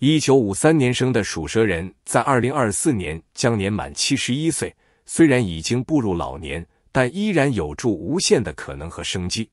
一九五三年生的属蛇人，在二零二四年将年满七十一岁。虽然已经步入老年，但依然有着无限的可能和生机。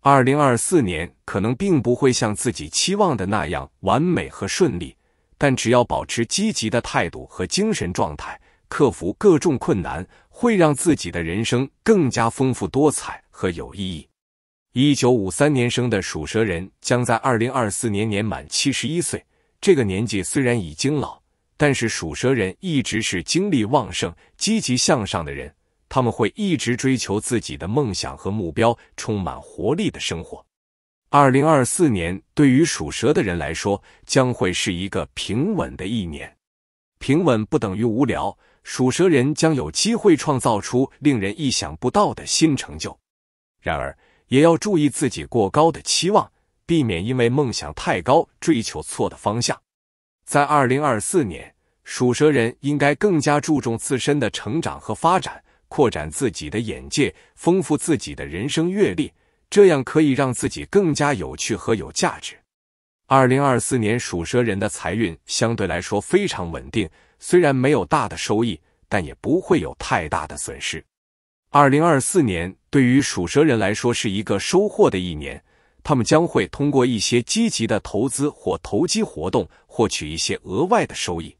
二零二四年可能并不会像自己期望的那样完美和顺利，但只要保持积极的态度和精神状态，克服各种困难，会让自己的人生更加丰富多彩和有意义。一九五三年生的属蛇人将在二零二四年年满七十一岁。这个年纪虽然已经老，但是属蛇人一直是精力旺盛、积极向上的人。他们会一直追求自己的梦想和目标，充满活力的生活。二零二四年对于属蛇的人来说，将会是一个平稳的一年。平稳不等于无聊，属蛇人将有机会创造出令人意想不到的新成就。然而，也要注意自己过高的期望。避免因为梦想太高，追求错的方向。在二零二四年，属蛇人应该更加注重自身的成长和发展，扩展自己的眼界，丰富自己的人生阅历，这样可以让自己更加有趣和有价值。二零二四年属蛇人的财运相对来说非常稳定，虽然没有大的收益，但也不会有太大的损失。二零二四年对于属蛇人来说是一个收获的一年。他们将会通过一些积极的投资或投机活动获取一些额外的收益。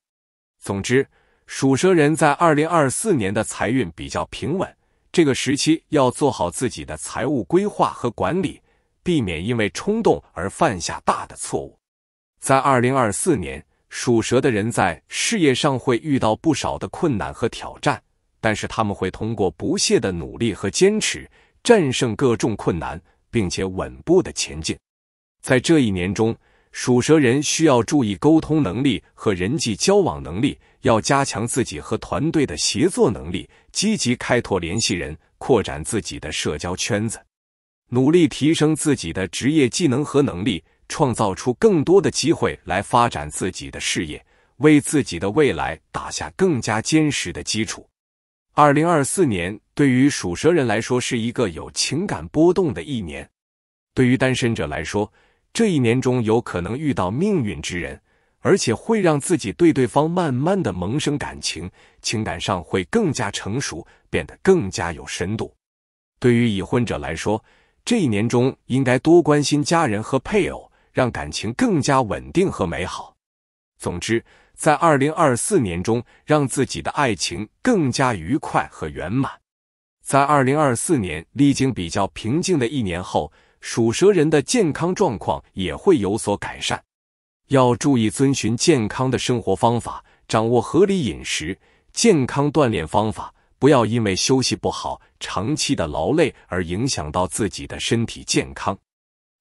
总之，属蛇人在二零二四年的财运比较平稳，这个时期要做好自己的财务规划和管理，避免因为冲动而犯下大的错误。在二零二四年，属蛇的人在事业上会遇到不少的困难和挑战，但是他们会通过不懈的努力和坚持，战胜各种困难。并且稳步的前进。在这一年中，属蛇人需要注意沟通能力和人际交往能力，要加强自己和团队的协作能力，积极开拓联系人，扩展自己的社交圈子，努力提升自己的职业技能和能力，创造出更多的机会来发展自己的事业，为自己的未来打下更加坚实的基础。二零二四年。对于属蛇人来说，是一个有情感波动的一年。对于单身者来说，这一年中有可能遇到命运之人，而且会让自己对对方慢慢的萌生感情，情感上会更加成熟，变得更加有深度。对于已婚者来说，这一年中应该多关心家人和配偶，让感情更加稳定和美好。总之，在二零二四年中，让自己的爱情更加愉快和圆满。在二零二四年，历经比较平静的一年后，属蛇人的健康状况也会有所改善。要注意遵循健康的生活方法，掌握合理饮食、健康锻炼方法，不要因为休息不好、长期的劳累而影响到自己的身体健康。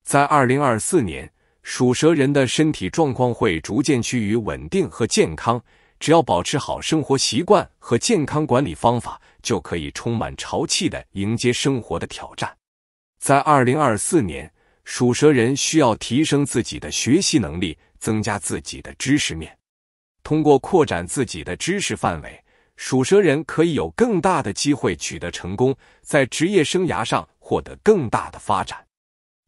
在二零二四年，属蛇人的身体状况会逐渐趋于稳定和健康。只要保持好生活习惯和健康管理方法。就可以充满朝气的迎接生活的挑战。在二零二四年，属蛇人需要提升自己的学习能力，增加自己的知识面。通过扩展自己的知识范围，属蛇人可以有更大的机会取得成功，在职业生涯上获得更大的发展。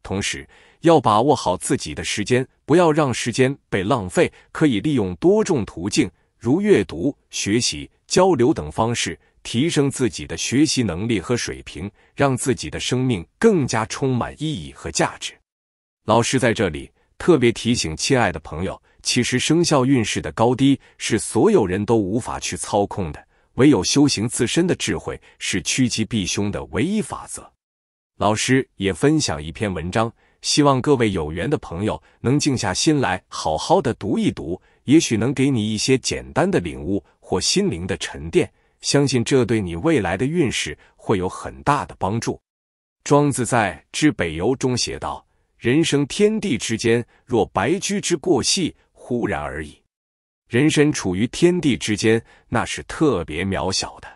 同时，要把握好自己的时间，不要让时间被浪费。可以利用多种途径，如阅读、学习、交流等方式。提升自己的学习能力和水平，让自己的生命更加充满意义和价值。老师在这里特别提醒亲爱的朋友：，其实生肖运势的高低是所有人都无法去操控的，唯有修行自身的智慧是趋吉避凶的唯一法则。老师也分享一篇文章，希望各位有缘的朋友能静下心来好好的读一读，也许能给你一些简单的领悟或心灵的沉淀。相信这对你未来的运势会有很大的帮助。庄子在《知北游》中写道：“人生天地之间，若白驹之过隙，忽然而已。”人身处于天地之间，那是特别渺小的。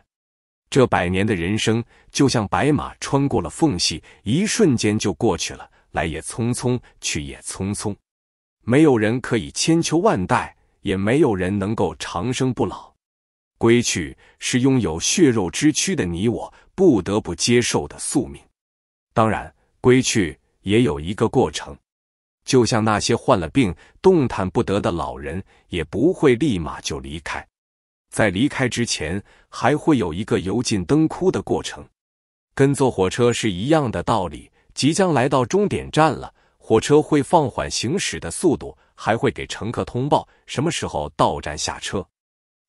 这百年的人生，就像白马穿过了缝隙，一瞬间就过去了，来也匆匆，去也匆匆。没有人可以千秋万代，也没有人能够长生不老。归去是拥有血肉之躯的你我不得不接受的宿命。当然，归去也有一个过程，就像那些患了病动弹不得的老人，也不会立马就离开，在离开之前，还会有一个油尽灯枯的过程。跟坐火车是一样的道理，即将来到终点站了，火车会放缓行驶的速度，还会给乘客通报什么时候到站下车。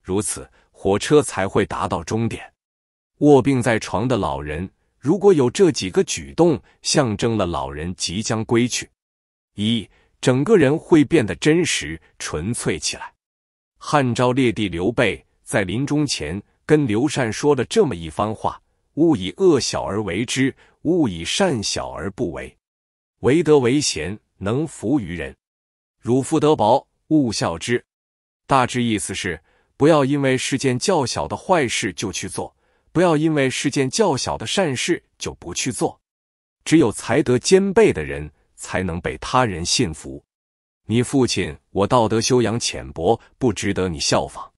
如此。火车才会达到终点。卧病在床的老人，如果有这几个举动，象征了老人即将归去。一，整个人会变得真实纯粹起来。汉昭烈帝刘备在临终前跟刘禅说了这么一番话：“勿以恶小而为之，勿以善小而不为。为德为贤，能服于人。汝父德薄，勿效之。”大致意思是。不要因为是件较小的坏事就去做，不要因为是件较小的善事就不去做。只有才德兼备的人，才能被他人信服。你父亲我道德修养浅薄，不值得你效仿。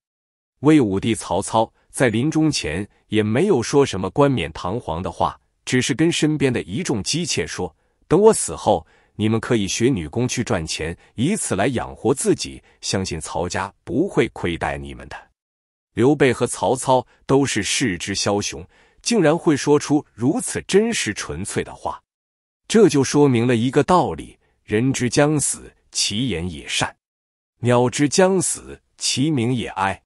魏武帝曹操在临终前也没有说什么冠冕堂皇的话，只是跟身边的一众姬妾说：“等我死后。”你们可以学女工去赚钱，以此来养活自己。相信曹家不会亏待你们的。刘备和曹操都是世之枭雄，竟然会说出如此真实纯粹的话，这就说明了一个道理：人之将死，其言也善；鸟之将死，其鸣也哀。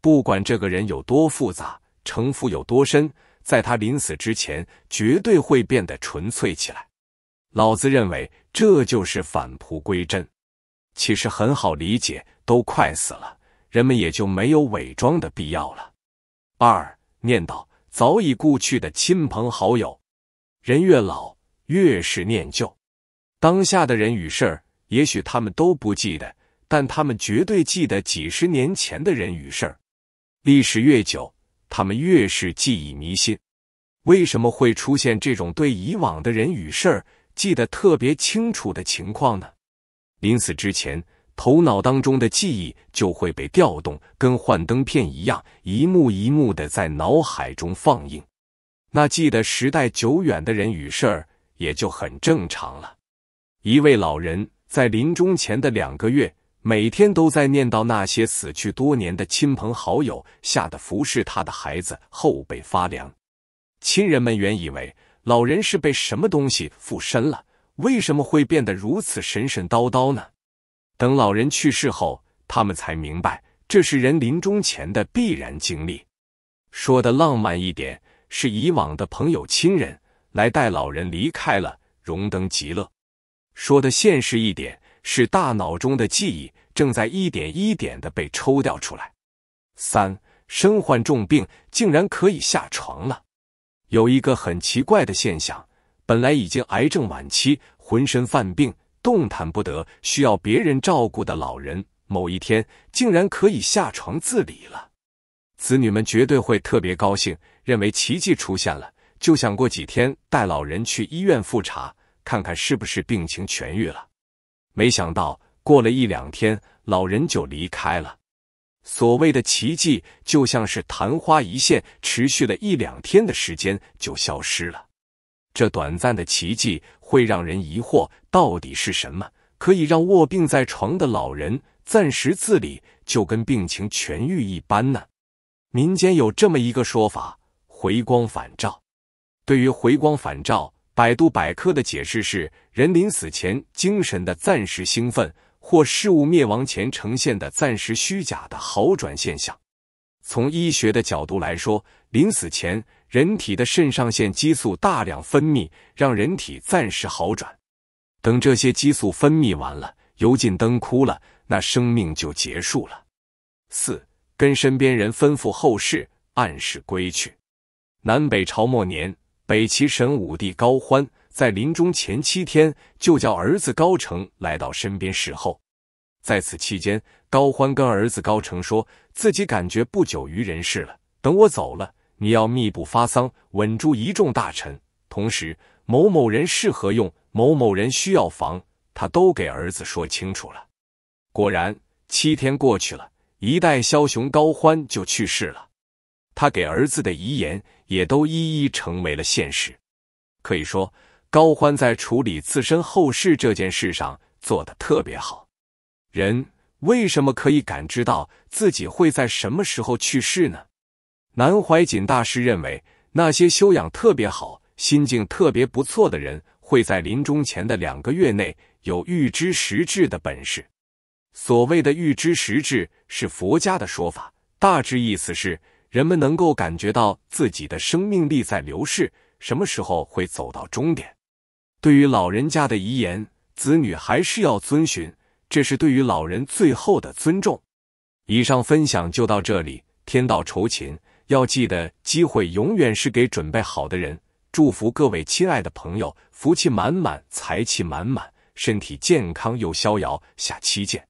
不管这个人有多复杂，城府有多深，在他临死之前，绝对会变得纯粹起来。老子认为这就是返璞归真，其实很好理解，都快死了，人们也就没有伪装的必要了。二念叨早已故去的亲朋好友，人越老越是念旧。当下的人与事儿，也许他们都不记得，但他们绝对记得几十年前的人与事儿。历史越久，他们越是记忆弥新。为什么会出现这种对以往的人与事儿？记得特别清楚的情况呢，临死之前，头脑当中的记忆就会被调动，跟幻灯片一样，一幕一幕的在脑海中放映。那记得时代久远的人与事儿，也就很正常了。一位老人在临终前的两个月，每天都在念叨那些死去多年的亲朋好友，吓得服侍他的孩子后背发凉。亲人们原以为。老人是被什么东西附身了？为什么会变得如此神神叨叨呢？等老人去世后，他们才明白，这是人临终前的必然经历。说的浪漫一点，是以往的朋友亲人来带老人离开了，荣登极乐；说的现实一点，是大脑中的记忆正在一点一点的被抽调出来。三身患重病，竟然可以下床了。有一个很奇怪的现象：本来已经癌症晚期、浑身犯病、动弹不得、需要别人照顾的老人，某一天竟然可以下床自理了。子女们绝对会特别高兴，认为奇迹出现了，就想过几天带老人去医院复查，看看是不是病情痊愈了。没想到过了一两天，老人就离开了。所谓的奇迹就像是昙花一现，持续了一两天的时间就消失了。这短暂的奇迹会让人疑惑，到底是什么可以让卧病在床的老人暂时自理，就跟病情痊愈一般呢？民间有这么一个说法：回光返照。对于回光返照，百度百科的解释是：人临死前精神的暂时兴奋。或事物灭亡前呈现的暂时虚假的好转现象。从医学的角度来说，临死前人体的肾上腺激素大量分泌，让人体暂时好转。等这些激素分泌完了，油尽灯枯了，那生命就结束了。四，跟身边人吩咐后事，暗示归去。南北朝末年，北齐神武帝高欢。在临终前七天，就叫儿子高成来到身边侍候。在此期间，高欢跟儿子高成说：“自己感觉不久于人世了，等我走了，你要密布发丧，稳住一众大臣。同时，某某人适合用，某某人需要防，他都给儿子说清楚了。”果然，七天过去了，一代枭雄高欢就去世了。他给儿子的遗言也都一一成为了现实。可以说。高欢在处理自身后事这件事上做的特别好。人为什么可以感知到自己会在什么时候去世呢？南怀瑾大师认为，那些修养特别好、心境特别不错的人，会在临终前的两个月内有预知时至的本事。所谓的预知时至，是佛家的说法，大致意思是人们能够感觉到自己的生命力在流逝，什么时候会走到终点。对于老人家的遗言，子女还是要遵循，这是对于老人最后的尊重。以上分享就到这里，天道酬勤，要记得机会永远是给准备好的人。祝福各位亲爱的朋友，福气满满，财气满满，身体健康又逍遥。下期见。